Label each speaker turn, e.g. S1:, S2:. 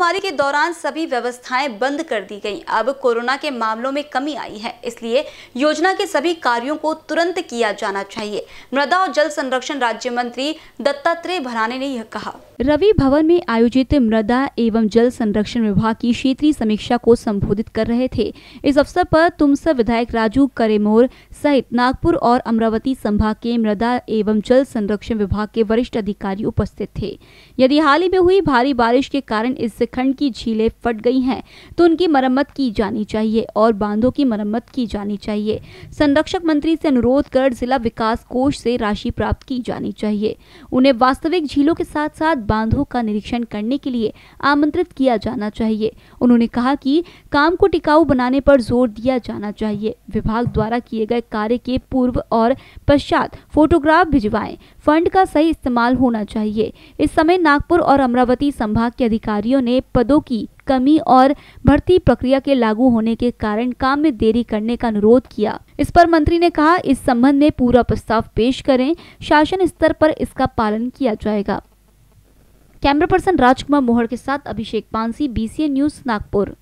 S1: महामारी के दौरान सभी व्यवस्थाएं बंद कर दी गई अब कोरोना के मामलों में कमी आई है इसलिए योजना के सभी कार्यों को तुरंत किया जाना चाहिए मृदा और जल संरक्षण राज्य मंत्री दत्तात्रेय भराने ने यह कहा रवि भवन में आयोजित मृदा एवं जल संरक्षण विभाग की क्षेत्रीय समीक्षा को संबोधित कर रहे थे इस अवसर पर तुमसर विधायक राजू करेमोर सहित नागपुर और अमरावती संभाग के मृदा एवं जल संरक्षण विभाग के वरिष्ठ अधिकारी उपस्थित थे यदि हाल ही में हुई भारी बारिश के कारण इस खंड की झीलें फट गई हैं तो उनकी मरम्मत की जानी चाहिए और बांधों की मरम्मत की जानी चाहिए संरक्षक मंत्री से अनुरोध कर जिला विकास कोष से राशि प्राप्त की जानी चाहिए उन्हें वास्तविक झीलों के साथ साथ बांधों का निरीक्षण करने के लिए आमंत्रित किया जाना चाहिए उन्होंने कहा कि काम को टिकाऊ बनाने पर जोर दिया जाना चाहिए विभाग द्वारा किए गए कार्य के पूर्व और पश्चात फोटोग्राफ भिजवाएं फंड का सही इस्तेमाल होना चाहिए इस समय नागपुर और अमरावती संभाग के अधिकारियों ने में पदों की कमी और भर्ती प्रक्रिया के लागू होने के कारण काम में देरी करने का अनुरोध किया इस पर मंत्री ने कहा इस संबंध में पूरा प्रस्ताव पेश करें शासन स्तर पर इसका पालन किया जाएगा कैमरा पर्सन राजकुमार मोहर के साथ अभिषेक पानसी बीसीए न्यूज नागपुर